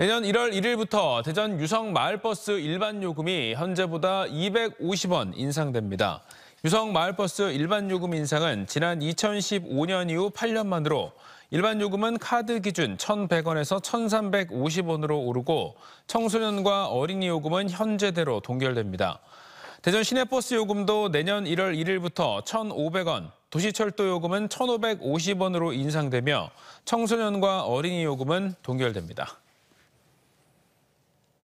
내년 1월 1일부터 대전 유성 마을버스 일반 요금이 현재보다 250원 인상됩니다. 유성 마을버스 일반 요금 인상은 지난 2015년 이후 8년 만으로 일반 요금은 카드 기준 1,100원에서 1,350원으로 오르고 청소년과 어린이 요금은 현재대로 동결됩니다. 대전 시내버스 요금도 내년 1월 1일부터 1,500원, 도시철도 요금은 1,550원으로 인상되며 청소년과 어린이 요금은 동결됩니다.